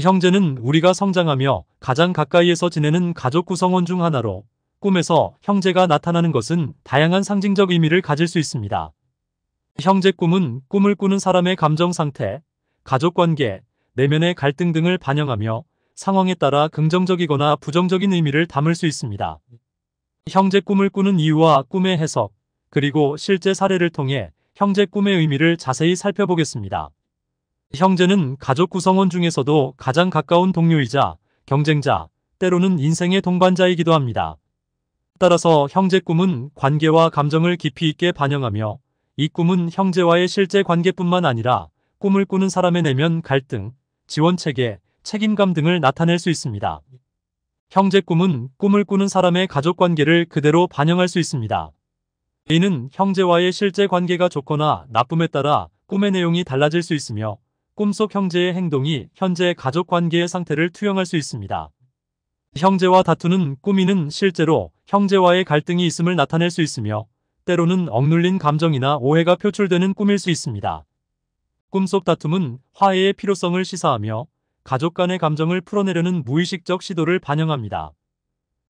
형제는 우리가 성장하며 가장 가까이에서 지내는 가족 구성원 중 하나로 꿈에서 형제가 나타나는 것은 다양한 상징적 의미를 가질 수 있습니다. 형제 꿈은 꿈을 꾸는 사람의 감정 상태, 가족 관계, 내면의 갈등 등을 반영하며 상황에 따라 긍정적이거나 부정적인 의미를 담을 수 있습니다. 형제 꿈을 꾸는 이유와 꿈의 해석, 그리고 실제 사례를 통해 형제 꿈의 의미를 자세히 살펴보겠습니다. 형제는 가족 구성원 중에서도 가장 가까운 동료이자 경쟁자, 때로는 인생의 동반자이기도 합니다. 따라서 형제 꿈은 관계와 감정을 깊이 있게 반영하며 이 꿈은 형제와의 실제 관계뿐만 아니라 꿈을 꾸는 사람의 내면 갈등, 지원체계, 책임감 등을 나타낼 수 있습니다. 형제 꿈은 꿈을 꾸는 사람의 가족관계를 그대로 반영할 수 있습니다. 이는 형제와의 실제 관계가 좋거나 나쁨에 따라 꿈의 내용이 달라질 수 있으며 꿈속 형제의 행동이 현재 가족관계의 상태를 투영할 수 있습니다. 형제와 다투는 꾸미는 실제로 형제와의 갈등이 있음을 나타낼 수 있으며 때로는 억눌린 감정이나 오해가 표출되는 꿈일 수 있습니다. 꿈속 다툼은 화해의 필요성을 시사하며 가족 간의 감정을 풀어내려는 무의식적 시도를 반영합니다.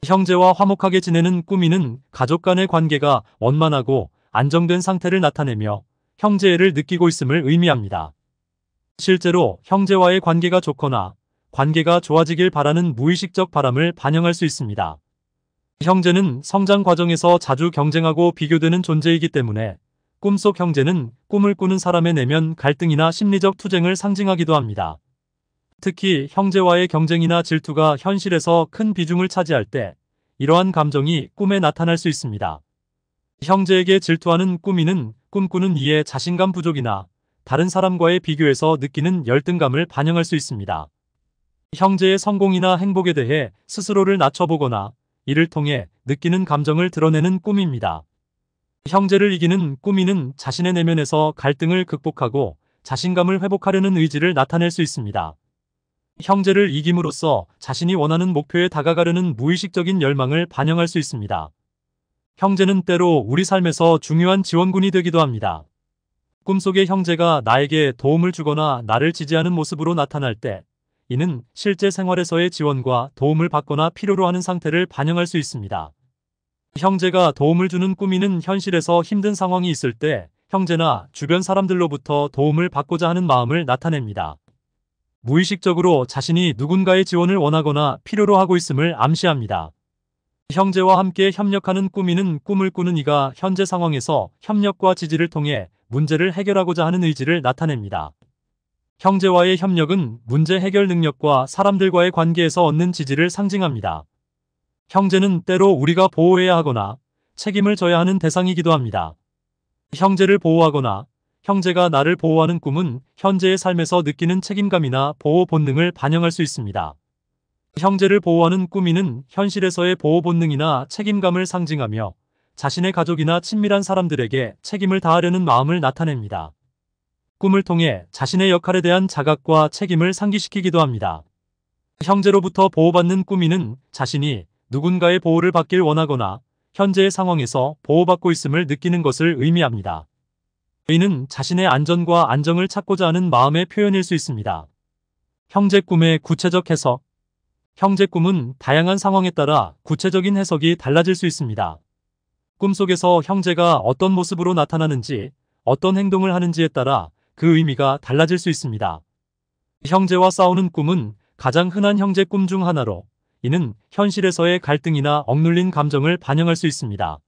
형제와 화목하게 지내는 꾸미는 가족 간의 관계가 원만하고 안정된 상태를 나타내며 형제애를 느끼고 있음을 의미합니다. 실제로 형제와의 관계가 좋거나 관계가 좋아지길 바라는 무의식적 바람을 반영할 수 있습니다. 형제는 성장 과정에서 자주 경쟁하고 비교되는 존재이기 때문에 꿈속 형제는 꿈을 꾸는 사람의 내면 갈등이나 심리적 투쟁을 상징하기도 합니다. 특히 형제와의 경쟁이나 질투가 현실에서 큰 비중을 차지할 때 이러한 감정이 꿈에 나타날 수 있습니다. 형제에게 질투하는 꿈이는 꿈꾸는 이의 자신감 부족이나 다른 사람과의 비교에서 느끼는 열등감을 반영할 수 있습니다. 형제의 성공이나 행복에 대해 스스로를 낮춰보거나 이를 통해 느끼는 감정을 드러내는 꿈입니다. 형제를 이기는 꿈이는 자신의 내면에서 갈등을 극복하고 자신감을 회복하려는 의지를 나타낼 수 있습니다. 형제를 이김으로써 자신이 원하는 목표에 다가가려는 무의식적인 열망을 반영할 수 있습니다. 형제는 때로 우리 삶에서 중요한 지원군이 되기도 합니다. 꿈속의 형제가 나에게 도움을 주거나 나를 지지하는 모습으로 나타날 때 이는 실제 생활에서의 지원과 도움을 받거나 필요로 하는 상태를 반영할 수 있습니다. 형제가 도움을 주는 꿈이는 현실에서 힘든 상황이 있을 때 형제나 주변 사람들로부터 도움을 받고자 하는 마음을 나타냅니다. 무의식적으로 자신이 누군가의 지원을 원하거나 필요로 하고 있음을 암시합니다. 형제와 함께 협력하는 꿈이는 꿈을 꾸는 이가 현재 상황에서 협력과 지지를 통해 문제를 해결하고자 하는 의지를 나타냅니다. 형제와의 협력은 문제 해결 능력과 사람들과의 관계에서 얻는 지지를 상징합니다. 형제는 때로 우리가 보호해야 하거나 책임을 져야 하는 대상이기도 합니다. 형제를 보호하거나 형제가 나를 보호하는 꿈은 현재의 삶에서 느끼는 책임감이나 보호 본능을 반영할 수 있습니다. 형제를 보호하는 꿈이는 현실에서의 보호 본능이나 책임감을 상징하며 자신의 가족이나 친밀한 사람들에게 책임을 다하려는 마음을 나타냅니다. 꿈을 통해 자신의 역할에 대한 자각과 책임을 상기시키기도 합니다. 형제로부터 보호받는 꾸미는 자신이 누군가의 보호를 받길 원하거나 현재의 상황에서 보호받고 있음을 느끼는 것을 의미합니다. 의는 자신의 안전과 안정을 찾고자 하는 마음의 표현일 수 있습니다. 형제 꿈의 구체적 해석 형제 꿈은 다양한 상황에 따라 구체적인 해석이 달라질 수 있습니다. 꿈속에서 형제가 어떤 모습으로 나타나는지 어떤 행동을 하는지에 따라 그 의미가 달라질 수 있습니다. 형제와 싸우는 꿈은 가장 흔한 형제 꿈 중 하나로 이는 현실에서의 갈등이나 억눌린 감정을 반영할 수 있습니다.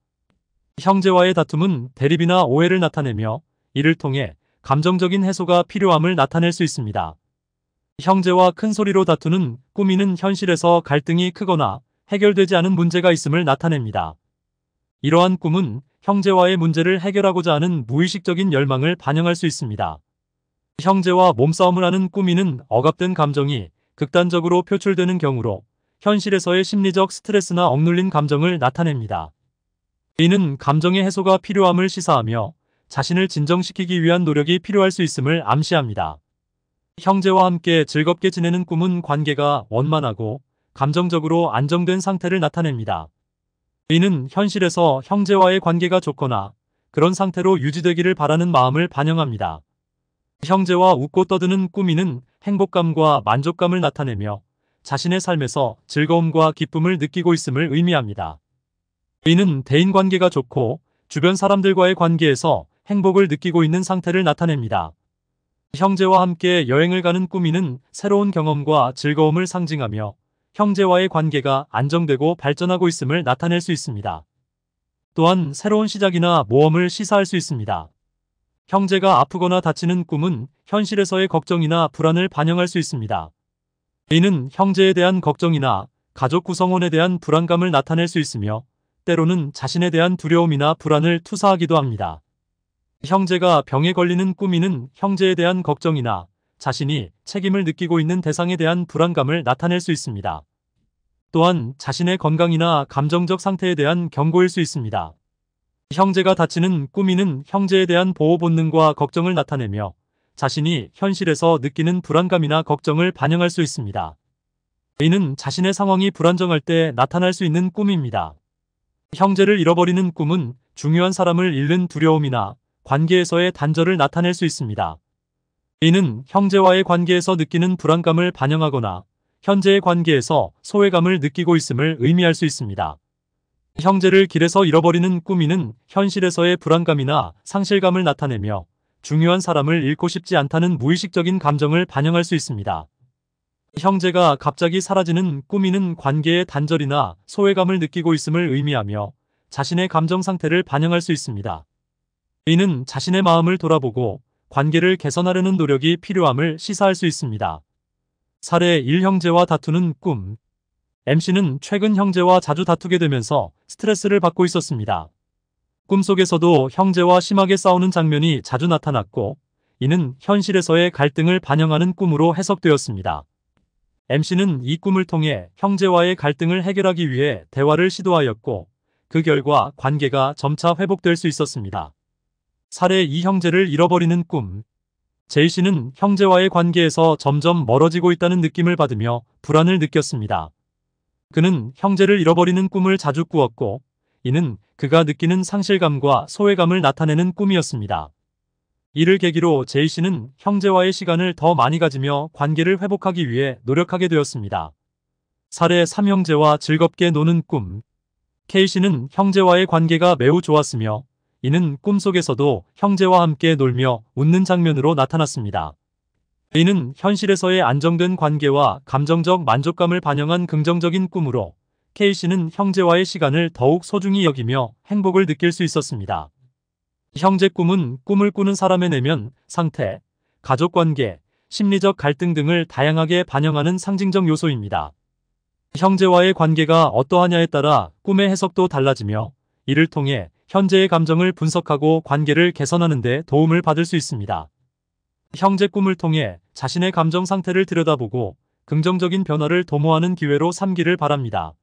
형제와의 다툼은 대립이나 오해를 나타내며 이를 통해 감정적인 해소가 필요함을 나타낼 수 있습니다. 형제와 큰 소리로 다투는 꿈이는 현실에서 갈등이 크거나 해결되지 않은 문제가 있음을 나타냅니다. 이러한 꿈은 형제와의 문제를 해결하고자 하는 무의식적인 열망을 반영할 수 있습니다. 형제와 몸싸움을 하는 꿈이는 억압된 감정이 극단적으로 표출되는 경우로 현실에서의 심리적 스트레스나 억눌린 감정을 나타냅니다. 이는 감정의 해소가 필요함을 시사하며 자신을 진정시키기 위한 노력이 필요할 수 있음을 암시합니다. 형제와 함께 즐겁게 지내는 꿈은 관계가 원만하고 감정적으로 안정된 상태를 나타냅니다. 이는 현실에서 형제와의 관계가 좋거나 그런 상태로 유지되기를 바라는 마음을 반영합니다. 형제와 웃고 떠드는 꾸미는 행복감과 만족감을 나타내며 자신의 삶에서 즐거움과 기쁨을 느끼고 있음을 의미합니다. 이는 대인관계가 좋고 주변 사람들과의 관계에서 행복을 느끼고 있는 상태를 나타냅니다. 형제와 함께 여행을 가는 꾸미는 새로운 경험과 즐거움을 상징하며 형제와의 관계가 안정되고 발전하고 있음을 나타낼 수 있습니다. 또한 새로운 시작이나 모험을 시사할 수 있습니다. 형제가 아프거나 다치는 꿈은 현실에서의 걱정이나 불안을 반영할 수 있습니다. 이는 형제에 대한 걱정이나 가족 구성원에 대한 불안감을 나타낼 수 있으며 때로는 자신에 대한 두려움이나 불안을 투사하기도 합니다. 형제가 병에 걸리는 꿈이는 형제에 대한 걱정이나 자신이 책임을 느끼고 있는 대상에 대한 불안감을 나타낼 수 있습니다. 또한 자신의 건강이나 감정적 상태에 대한 경고일 수 있습니다. 형제가 다치는 꾸미는 형제에 대한 보호 본능과 걱정을 나타내며 자신이 현실에서 느끼는 불안감이나 걱정을 반영할 수 있습니다. 이는 자신의 상황이 불안정할 때 나타날 수 있는 꿈입니다. 형제를 잃어버리는 꿈은 중요한 사람을 잃는 두려움이나 관계에서의 단절을 나타낼 수 있습니다. 이는 형제와의 관계에서 느끼는 불안감을 반영하거나 현재의 관계에서 소외감을 느끼고 있음을 의미할 수 있습니다. 형제를 길에서 잃어버리는 꾸미는 현실에서의 불안감이나 상실감을 나타내며 중요한 사람을 잃고 싶지 않다는 무의식적인 감정을 반영할 수 있습니다. 형제가 갑자기 사라지는 꾸미는 관계의 단절이나 소외감을 느끼고 있음을 의미하며 자신의 감정 상태를 반영할 수 있습니다. 이는 자신의 마음을 돌아보고 관계를 개선하려는 노력이 필요함을 시사할 수 있습니다. 사례 1 형제와 다투는 꿈 MC는 최근 형제와 자주 다투게 되면서 스트레스를 받고 있었습니다. 꿈속에서도 형제와 심하게 싸우는 장면이 자주 나타났고 이는 현실에서의 갈등을 반영하는 꿈으로 해석되었습니다. MC는 이 꿈을 통해 형제와의 갈등을 해결하기 위해 대화를 시도하였고 그 결과 관계가 점차 회복될 수 있었습니다. 살해 이 형제를 잃어버리는 꿈. 제이 씨는 형제와의 관계에서 점점 멀어지고 있다는 느낌을 받으며 불안을 느꼈습니다. 그는 형제를 잃어버리는 꿈을 자주 꾸었고 이는 그가 느끼는 상실감과 소외감을 나타내는 꿈이었습니다. 이를 계기로 제이 씨는 형제와의 시간을 더 많이 가지며 관계를 회복하기 위해 노력하게 되었습니다. 살해 3형제와 즐겁게 노는 꿈 케이 씨는 형제와의 관계가 매우 좋았으며 이는 꿈속에서도 형제와 함께 놀며 웃는 장면으로 나타났습니다. 이는 현실에서의 안정된 관계와 감정적 만족감을 반영한 긍정적인 꿈으로 케이씨는 형제와의 시간을 더욱 소중히 여기며 행복을 느낄 수 있었습니다. 형제 꿈은 꿈을 꾸는 사람의 내면, 상태, 가족관계, 심리적 갈등 등을 다양하게 반영하는 상징적 요소입니다. 형제와의 관계가 어떠하냐에 따라 꿈의 해석도 달라지며 이를 통해 현재의 감정을 분석하고 관계를 개선하는 데 도움을 받을 수 있습니다. 형제 꿈을 통해 자신의 감정 상태를 들여다보고 긍정적인 변화를 도모하는 기회로 삼기를 바랍니다.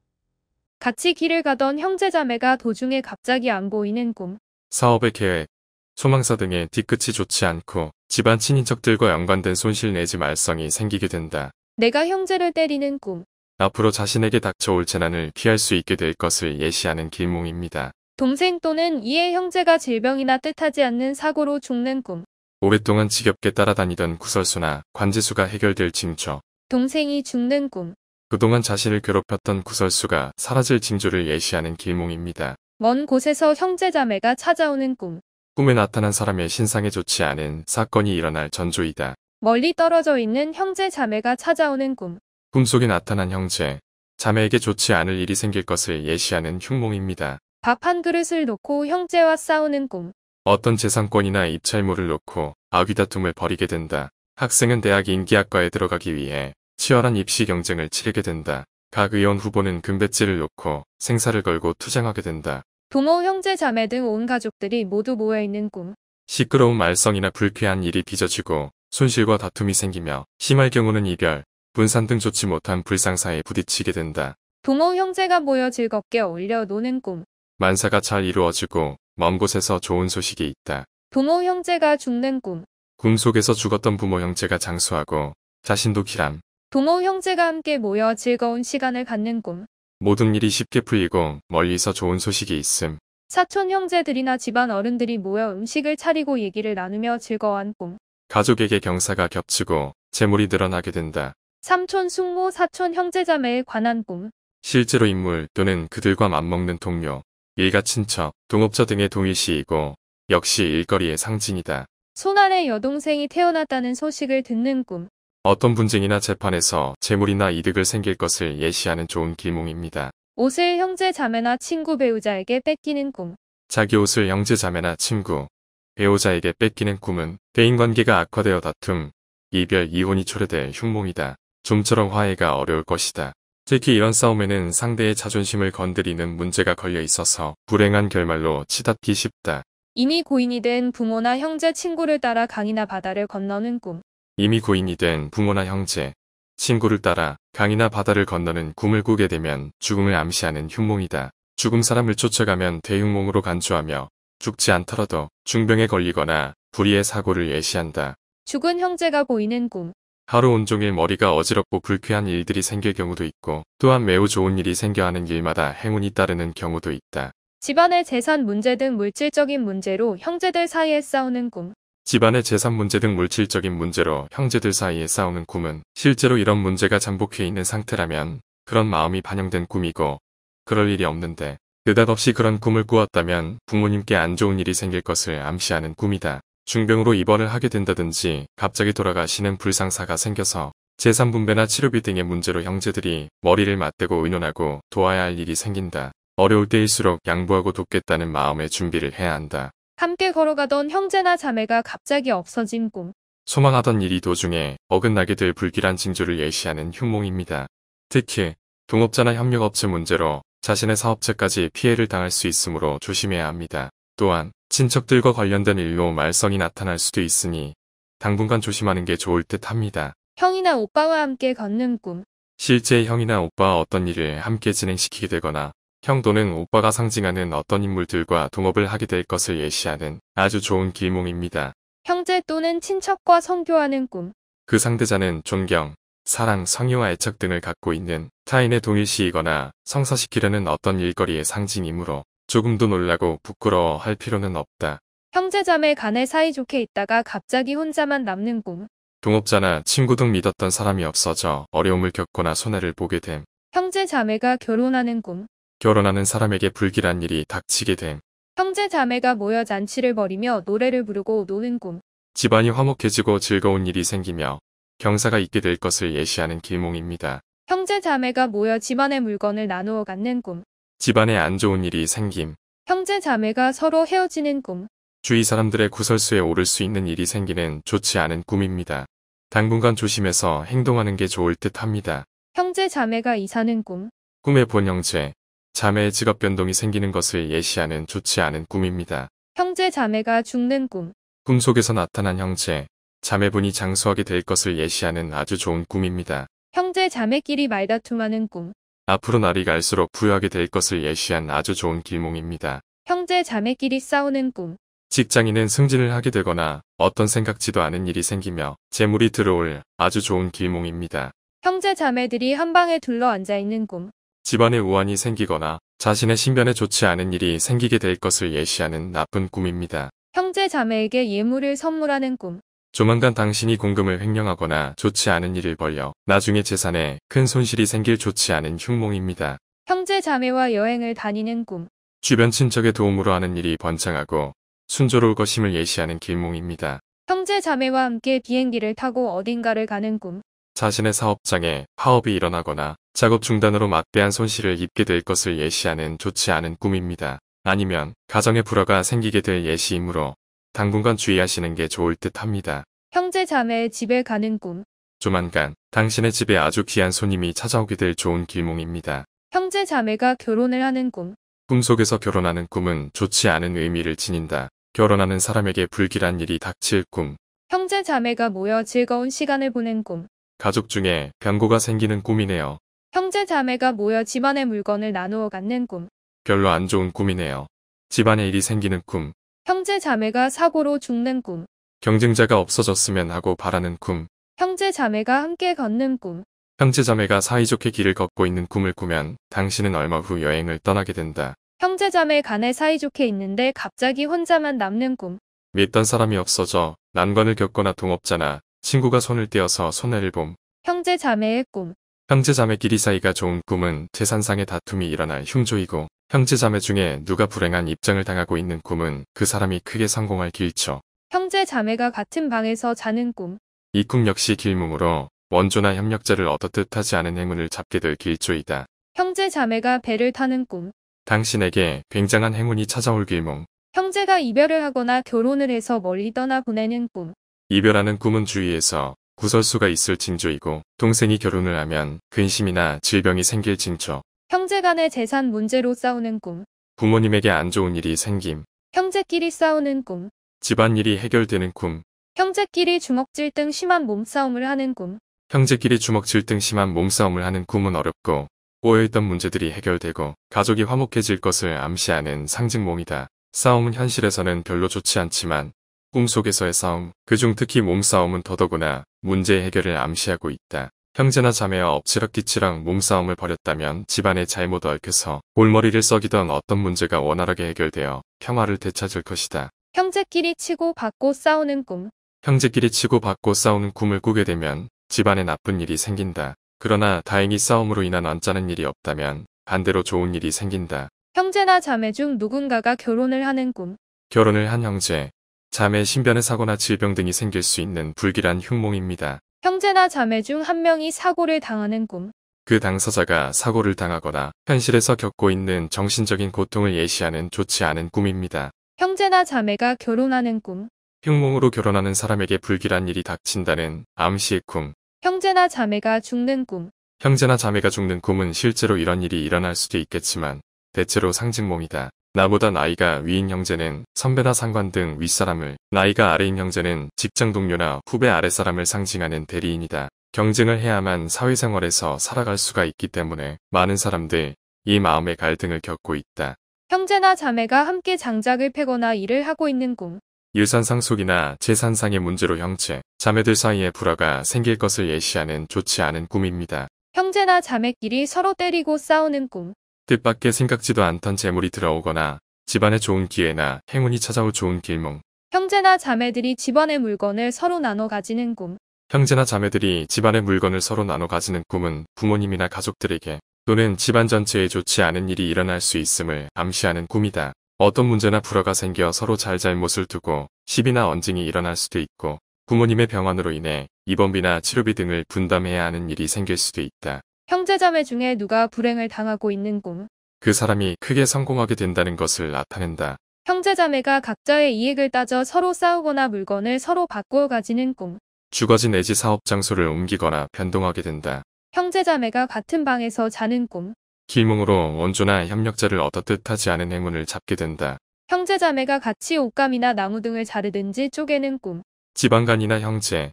같이 길을 가던 형제자매가 도중에 갑자기 안 보이는 꿈. 사업의 계획, 소망사 등의 뒤끝이 좋지 않고 집안 친인척들과 연관된 손실 내지 말썽이 생기게 된다. 내가 형제를 때리는 꿈. 앞으로 자신에게 닥쳐올 재난을 피할 수 있게 될 것을 예시하는 길몽입니다. 동생 또는 이의 형제가 질병이나 뜻하지 않는 사고로 죽는 꿈. 오랫동안 지겹게 따라다니던 구설수나 관제수가 해결될 징조. 동생이 죽는 꿈. 그동안 자신을 괴롭혔던 구설수가 사라질 징조를 예시하는 길몽입니다. 먼 곳에서 형제자매가 찾아오는 꿈. 꿈에 나타난 사람의 신상에 좋지 않은 사건이 일어날 전조이다. 멀리 떨어져 있는 형제자매가 찾아오는 꿈. 꿈속에 나타난 형제, 자매에게 좋지 않을 일이 생길 것을 예시하는 흉몽입니다. 밥한 그릇을 놓고 형제와 싸우는 꿈. 어떤 재산권이나 입찰물을 놓고 아귀다툼을 벌이게 된다. 학생은 대학 인기학과에 들어가기 위해 치열한 입시 경쟁을 치르게 된다. 각 의원 후보는 금배지를 놓고 생사를 걸고 투쟁하게 된다. 부모, 형제, 자매 등 온 가족들이 모두 모여있는 꿈. 시끄러운 말썽이나 불쾌한 일이 빚어지고 손실과 다툼이 생기며 심할 경우는 이별, 분산 등 좋지 못한 불상사에 부딪히게 된다. 부모, 형제가 모여 즐겁게 어울려 노는 꿈. 만사가 잘 이루어지고 먼 곳에서 좋은 소식이 있다. 부모 형제가 죽는 꿈. 꿈 속에서 죽었던 부모 형제가 장수하고 자신도 기람. 부모 형제가 함께 모여 즐거운 시간을 갖는 꿈. 모든 일이 쉽게 풀리고 멀리서 좋은 소식이 있음. 사촌 형제들이나 집안 어른들이 모여 음식을 차리고 얘기를 나누며 즐거워한 꿈. 가족에게 경사가 겹치고 재물이 늘어나게 된다. 삼촌, 숙모, 사촌, 형제자매에 관한 꿈. 실제로 인물 또는 그들과 맞먹는 동료, 일가 친척, 동업자 등의 동일시이고 역시 일거리의 상징이다. 손안에 여동생이 태어났다는 소식을 듣는 꿈. 어떤 분쟁이나 재판에서 재물이나 이득을 생길 것을 예시하는 좋은 길몽입니다. 옷을 형제 자매나 친구 배우자에게 뺏기는 꿈. 자기 옷을 형제 자매나 친구, 배우자에게 뺏기는 꿈은 대인관계가 악화되어 다툼, 이별 이혼이 초래될 흉몽이다. 좀처럼 화해가 어려울 것이다. 특히 이런 싸움에는 상대의 자존심을 건드리는 문제가 걸려 있어서 불행한 결말로 치닫기 쉽다. 이미 고인이 된 부모나 형제 친구를 따라 강이나 바다를 건너는 꿈. 이미 고인이 된 부모나 형제, 친구를 따라 강이나 바다를 건너는 꿈을 꾸게 되면 죽음을 암시하는 흉몽이다. 죽은 사람을 쫓아가면 대흉몽으로 간주하며 죽지 않더라도 중병에 걸리거나 불의의 사고를 예시한다. 죽은 형제가 보이는 꿈. 하루 온종일 머리가 어지럽고 불쾌한 일들이 생길 경우도 있고 또한 매우 좋은 일이 생겨 하는 일마다 행운이 따르는 경우도 있다. 집안의 재산 문제 등 물질적인 문제로 형제들 사이에 싸우는 꿈. 집안의 재산 문제 등 물질적인 문제로 형제들 사이에 싸우는 꿈은 실제로 이런 문제가 잠복해 있는 상태라면 그런 마음이 반영된 꿈이고 그럴 일이 없는데 느닷없이 그런 꿈을 꾸었다면 부모님께 안 좋은 일이 생길 것을 암시하는 꿈이다. 중병으로 입원을 하게 된다든지 갑자기 돌아가시는 불상사가 생겨서 재산분배나 치료비 등의 문제로 형제들이 머리를 맞대고 의논하고 도와야 할 일이 생긴다. 어려울 때일수록 양보하고 돕겠다는 마음의 준비를 해야 한다. 함께 걸어가던 형제나 자매가 갑자기 없어진 꿈. 소망하던 일이 도중에 어긋나게 될 불길한 징조를 예시하는 흉몽입니다. 특히 동업자나 협력업체 문제로 자신의 사업체까지 피해를 당할 수 있으므로 조심해야 합니다. 또한 친척들과 관련된 일로 말썽이 나타날 수도 있으니 당분간 조심하는 게 좋을 듯 합니다. 형이나 오빠와 함께 걷는 꿈. 실제 형이나 오빠와 어떤 일을 함께 진행시키게 되거나 형 또는 오빠가 상징하는 어떤 인물들과 동업을 하게 될 것을 예시하는 아주 좋은 길몽입니다. 형제 또는 친척과 성교하는 꿈. 그 상대자는 존경, 사랑, 성의와 애착 등을 갖고 있는 타인의 동일시이거나 성사시키려는 어떤 일거리의 상징이므로 조금도 놀라고 부끄러워할 필요는 없다. 형제자매 간에 사이좋게 있다가 갑자기 혼자만 남는 꿈. 동업자나 친구 등 믿었던 사람이 없어져 어려움을 겪거나 손해를 보게 됨. 형제자매가 결혼하는 꿈. 결혼하는 사람에게 불길한 일이 닥치게 됨. 형제자매가 모여 잔치를 벌이며 노래를 부르고 노는 꿈. 집안이 화목해지고 즐거운 일이 생기며 경사가 있게 될 것을 예시하는 길몽입니다. 형제자매가 모여 집안의 물건을 나누어 갖는 꿈. 집안에 안 좋은 일이 생김, 형제 자매가 서로 헤어지는 꿈. 주위 사람들의 구설수에 오를 수 있는 일이 생기는 좋지 않은 꿈입니다. 당분간 조심해서 행동하는 게 좋을 듯 합니다. 형제 자매가 이사는 꿈. 꿈의 본형제, 자매의 직업 변동이 생기는 것을 예시하는 좋지 않은 꿈입니다. 형제 자매가 죽는 꿈. 꿈속에서 나타난 형제, 자매분이 장수하게 될 것을 예시하는 아주 좋은 꿈입니다. 형제 자매끼리 말다툼하는 꿈. 앞으로 날이 갈수록 부유하게 될 것을 예시한 아주 좋은 길몽입니다. 형제 자매끼리 싸우는 꿈 직장인은 승진을 하게 되거나 어떤 생각지도 않은 일이 생기며 재물이 들어올 아주 좋은 길몽입니다. 형제 자매들이 한방에 둘러앉아 있는 꿈 집안에 우환이 생기거나 자신의 신변에 좋지 않은 일이 생기게 될 것을 예시하는 나쁜 꿈입니다. 형제 자매에게 예물을 선물하는 꿈 조만간 당신이 공금을 횡령하거나 좋지 않은 일을 벌여 나중에 재산에 큰 손실이 생길 좋지 않은 흉몽입니다. 형제 자매와 여행을 다니는 꿈. 주변 친척의 도움으로 하는 일이 번창하고 순조로울 것임을 예시하는 길몽입니다. 형제 자매와 함께 비행기를 타고 어딘가를 가는 꿈. 자신의 사업장에 파업이 일어나거나 작업 중단으로 막대한 손실을 입게 될 것을 예시하는 좋지 않은 꿈입니다. 아니면 가정의 불화가 생기게 될 예시이므로 당분간 주의하시는 게 좋을 듯 합니다. 형제 자매의 집에 가는 꿈. 조만간 당신의 집에 아주 귀한 손님이 찾아오게 될 좋은 길몽입니다. 형제 자매가 결혼을 하는 꿈. 꿈속에서 결혼하는 꿈은 좋지 않은 의미를 지닌다. 결혼하는 사람에게 불길한 일이 닥칠 꿈. 형제 자매가 모여 즐거운 시간을 보낸 꿈. 가족 중에 변고가 생기는 꿈이네요. 형제 자매가 모여 집안의 물건을 나누어 갖는 꿈. 별로 안 좋은 꿈이네요. 집안에 일이 생기는 꿈. 형제 자매가 사고로 죽는 꿈. 경쟁자가 없어졌으면 하고 바라는 꿈. 형제 자매가 함께 걷는 꿈. 형제 자매가 사이좋게 길을 걷고 있는 꿈을 꾸면 당신은 얼마 후 여행을 떠나게 된다. 형제 자매 간에 사이좋게 있는데 갑자기 혼자만 남는 꿈. 믿던 사람이 없어져 난관을 겪거나 동업자나 친구가 손을 떼어서 손해를 봄. 형제 자매의 꿈. 형제 자매끼리 사이가 좋은 꿈은 재산상의 다툼이 일어날 흉조이고 형제자매 중에 누가 불행한 입장을 당하고 있는 꿈은 그 사람이 크게 성공할 길죠. 형제 자매가 같은 방에서 자는 꿈. 이 꿈 역시 길몸으로 원조나 협력자를 얻어뜻 하지 않은 행운을 잡게 될 길조이다. 형제 자매가 배를 타는 꿈. 당신에게 굉장한 행운이 찾아올 길몽. 형제가 이별을 하거나 결혼을 해서 멀리 떠나 보내는 꿈. 이별하는 꿈은 주위에서 구설수가 있을 징조이고 동생이 결혼을 하면 근심이나 질병이 생길 징조. 형제 간의 재산 문제로 싸우는 꿈. 부모님에게 안 좋은 일이 생김. 형제끼리 싸우는 꿈. 집안일이 해결되는 꿈. 형제끼리 주먹질 등 심한 몸싸움을 하는 꿈. 형제끼리 주먹질 등 심한 몸싸움을 하는 꿈은 어렵고 꼬여있던 문제들이 해결되고 가족이 화목해질 것을 암시하는 상징몸이다. 싸움은 현실에서는 별로 좋지 않지만 꿈속에서의 싸움, 그중 특히 몸싸움은 더더구나 문제 해결을 암시하고 있다. 형제나 자매와 엎치락 뒤치락 몸싸움을 벌였다면 집안의 잘못 얽혀서 골머리를 썩이던 어떤 문제가 원활하게 해결되어 평화를 되찾을 것이다. 형제끼리 치고 받고 싸우는 꿈 형제끼리 치고 받고 싸우는 꿈을 꾸게 되면 집안에 나쁜 일이 생긴다. 그러나 다행히 싸움으로 인한 언짢은 일이 없다면 반대로 좋은 일이 생긴다. 형제나 자매 중 누군가가 결혼을 하는 꿈 결혼을 한 형제, 자매 신변의 사고나 질병 등이 생길 수 있는 불길한 흉몽입니다. 형제나 자매 중 한 명이 사고를 당하는 꿈. 그 당사자가 사고를 당하거나 현실에서 겪고 있는 정신적인 고통을 예시하는 좋지 않은 꿈입니다. 형제나 자매가 결혼하는 꿈. 흉몽으로 결혼하는 사람에게 불길한 일이 닥친다는 암시의 꿈. 형제나 자매가 죽는 꿈. 형제나 자매가 죽는 꿈은 실제로 이런 일이 일어날 수도 있겠지만 대체로 상징몽이다. 나보다 나이가 위인 형제는 선배나 상관 등 윗사람을, 나이가 아래인 형제는 직장 동료나 후배 아랫사람을 상징하는 대리인이다. 경쟁을 해야만 사회생활에서 살아갈 수가 있기 때문에 많은 사람들이 마음의 갈등을 겪고 있다. 형제나 자매가 함께 장작을 패거나 일을 하고 있는 꿈. 유산상 속이나 재산상의 문제로 형체 자매들 사이에 불화가 생길 것을 예시하는 좋지 않은 꿈입니다. 형제나 자매끼리 서로 때리고 싸우는 꿈. 뜻밖의 생각지도 않던 재물이 들어오거나 집안에 좋은 기회나 행운이 찾아올 좋은 길몽. 형제나 자매들이 집안의 물건을 서로 나눠 가지는 꿈. 형제나 자매들이 집안의 물건을 서로 나눠 가지는 꿈은 부모님이나 가족들에게 또는 집안 전체에 좋지 않은 일이 일어날 수 있음을 암시하는 꿈이다. 어떤 문제나 불화가 생겨 서로 잘잘못을 두고 시비나 언쟁이 일어날 수도 있고 부모님의 병환으로 인해 입원비나 치료비 등을 분담해야 하는 일이 생길 수도 있다. 형제자매 중에 누가 불행을 당하고 있는 꿈. 그 사람이 크게 성공하게 된다는 것을 나타낸다. 형제자매가 각자의 이익을 따져 서로 싸우거나 물건을 서로 바꾸어 가지는 꿈. 주거지 내지 사업 장소를 옮기거나 변동하게 된다. 형제자매가 같은 방에서 자는 꿈. 길몽으로 원조나 협력자를 얻어 뜻하지 않은 행운을 잡게 된다. 형제자매가 같이 옷감이나 나무 등을 자르든지 쪼개는 꿈. 지방간이나 형제,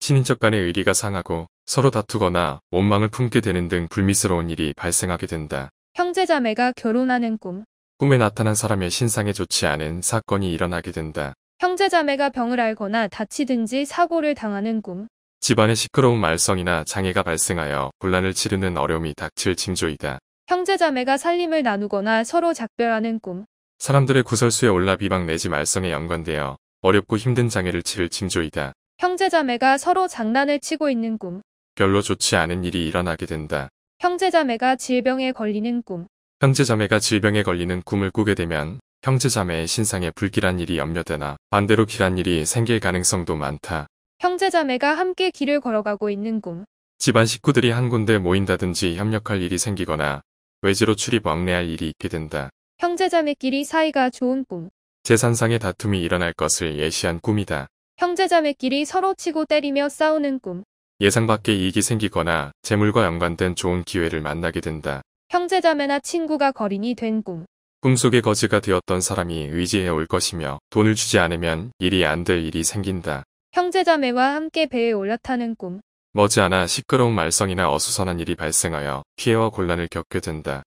친인척 간의 의리가 상하고 서로 다투거나 원망을 품게 되는 등 불미스러운 일이 발생하게 된다. 형제자매가 결혼하는 꿈. 꿈에 나타난 사람의 신상에 좋지 않은 사건이 일어나게 된다. 형제자매가 병을 앓거나 다치든지 사고를 당하는 꿈. 집안의 시끄러운 말썽이나 장애가 발생하여 곤란을 치르는 어려움이 닥칠 징조이다. 형제자매가 살림을 나누거나 서로 작별하는 꿈. 사람들의 구설수에 올라 비방 내지 말썽에 연관되어 어렵고 힘든 장애를 치를 징조이다. 형제자매가 서로 장난을 치고 있는 꿈. 별로 좋지 않은 일이 일어나게 된다. 형제자매가 질병에 걸리는 꿈. 형제자매가 질병에 걸리는 꿈을 꾸게 되면 형제자매의 신상에 불길한 일이 염려되나 반대로 길한 일이 생길 가능성도 많다. 형제자매가 함께 길을 걸어가고 있는 꿈. 집안 식구들이 한 군데 모인다든지 협력할 일이 생기거나 외지로 출입 왕래할 일이 있게 된다. 형제자매끼리 사이가 좋은 꿈. 재산상의 다툼이 일어날 것을 예시한 꿈이다. 형제자매끼리 서로 치고 때리며 싸우는 꿈. 예상 밖의 이익이 생기거나 재물과 연관된 좋은 기회를 만나게 된다. 형제자매나 친구가 거린이 된 꿈. 꿈속에 거지가 되었던 사람이 의지해 올 것이며 돈을 주지 않으면 일이 안 될 일이 생긴다. 형제자매와 함께 배에 올라타는 꿈. 머지않아 시끄러운 말썽이나 어수선한 일이 발생하여 피해와 곤란을 겪게 된다.